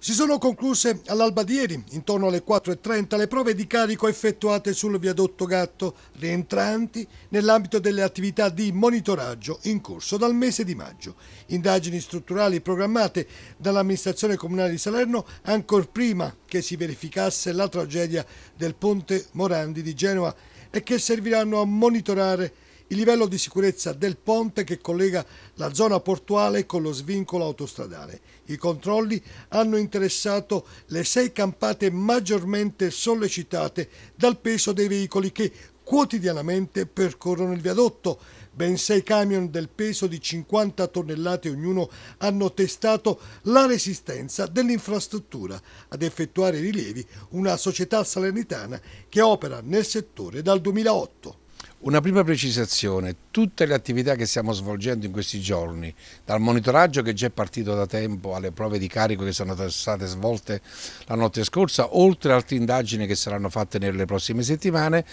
Si sono concluse all'Albadieri, intorno alle 4.30, le prove di carico effettuate sul viadotto Gatto, rientranti nell'ambito delle attività di monitoraggio in corso dal mese di maggio. Indagini strutturali programmate dall'amministrazione comunale di Salerno ancor prima che si verificasse la tragedia del ponte Morandi di Genova e che serviranno a monitorare il livello di sicurezza del ponte che collega la zona portuale con lo svincolo autostradale. I controlli hanno interessato le sei campate maggiormente sollecitate dal peso dei veicoli che quotidianamente percorrono il viadotto. Ben sei camion del peso di 50 tonnellate ognuno hanno testato la resistenza dell'infrastruttura ad effettuare i rilievi una società salernitana che opera nel settore dal 2008. Una prima precisazione, tutte le attività che stiamo svolgendo in questi giorni, dal monitoraggio che è già partito da tempo alle prove di carico che sono state svolte la notte scorsa, oltre ad altre indagini che saranno fatte nelle prossime settimane,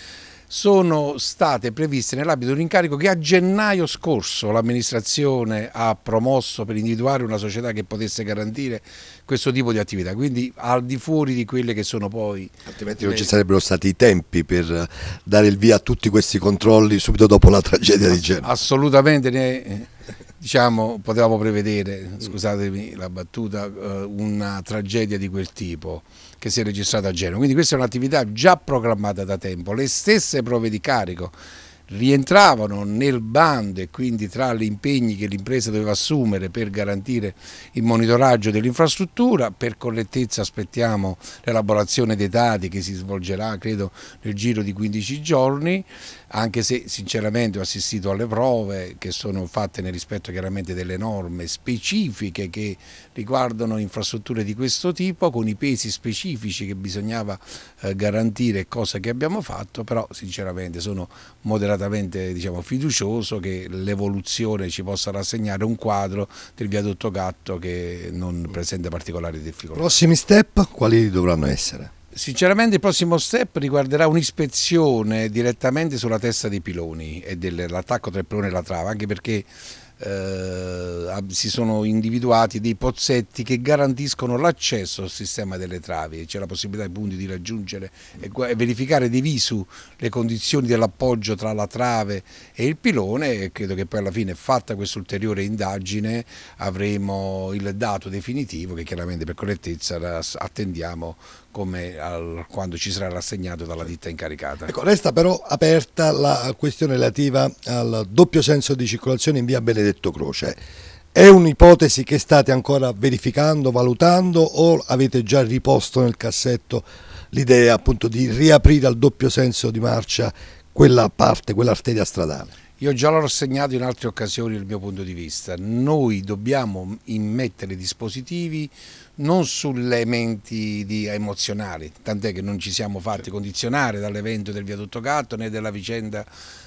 sono state previste nell'ambito di un incarico che a gennaio scorso l'amministrazione ha promosso per individuare una società che potesse garantire questo tipo di attività, quindi al di fuori di quelle che sono poi... Altrimenti non ci sarebbero stati i tempi per dare il via a tutti questi controlli subito dopo la tragedia di Genova. Assolutamente, ne diciamo, potevamo prevedere, scusatemi la battuta, eh, una tragedia di quel tipo che si è registrata a Genova. Quindi questa è un'attività già programmata da tempo. Le stesse prove di carico rientravano nel bando e quindi tra gli impegni che l'impresa doveva assumere per garantire il monitoraggio dell'infrastruttura, per correttezza aspettiamo l'elaborazione dei dati che si svolgerà credo nel giro di 15 giorni, anche se sinceramente ho assistito alle prove che sono fatte nel rispetto chiaramente delle norme specifiche che riguardano infrastrutture di questo tipo, con i pesi specifici che bisognava eh, garantire, cosa che abbiamo fatto, però sinceramente sono moderatamente diciamo, fiducioso che l'evoluzione ci possa rassegnare un quadro del viadotto Gatto che non presenta particolari difficoltà. Prossimi step quali dovranno essere? Sinceramente il prossimo step riguarderà un'ispezione direttamente sulla testa dei piloni e dell'attacco tra il pilone e la trava, anche perché eh, si sono individuati dei pozzetti che garantiscono l'accesso al sistema delle travi, c'è la possibilità appunto di raggiungere e, e verificare di visu le condizioni dell'appoggio tra la trave e il pilone e credo che poi alla fine fatta questa ulteriore indagine avremo il dato definitivo che chiaramente per correttezza attendiamo come al, quando ci sarà rassegnato dalla ditta incaricata. Ecco, resta però aperta la questione relativa al doppio senso di circolazione in via Belvedere Benedetto Croce. È un'ipotesi che state ancora verificando, valutando o avete già riposto nel cassetto l'idea appunto di riaprire al doppio senso di marcia quella parte, quell'arteria stradale? Io già l'ho rassegnato in altre occasioni il mio punto di vista. Noi dobbiamo immettere dispositivi non sulle menti emozionali, tant'è che non ci siamo fatti condizionare dall'evento del viadotto Gatto né della vicenda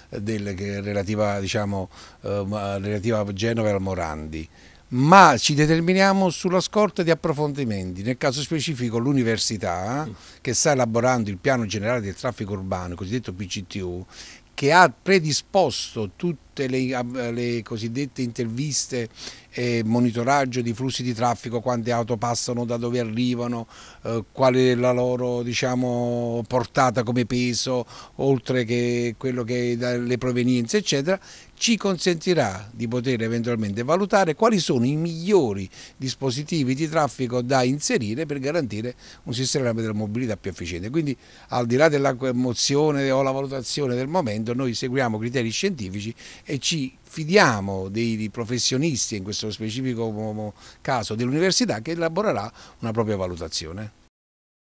del, relativa, diciamo, eh, relativa a Genova e al Morandi ma ci determiniamo sulla scorta di approfondimenti, nel caso specifico l'università mm. che sta elaborando il piano generale del traffico urbano, cosiddetto PCTU, che ha predisposto tutti tutte le, le cosiddette interviste e monitoraggio di flussi di traffico, quante auto passano, da dove arrivano, eh, qual è la loro diciamo, portata come peso, oltre che quello che le provenienze, eccetera, ci consentirà di poter eventualmente valutare quali sono i migliori dispositivi di traffico da inserire per garantire un sistema della mobilità più efficiente. Quindi al di là della mozione o la valutazione del momento noi seguiamo criteri scientifici e ci fidiamo dei professionisti, in questo specifico caso dell'università, che elaborerà una propria valutazione.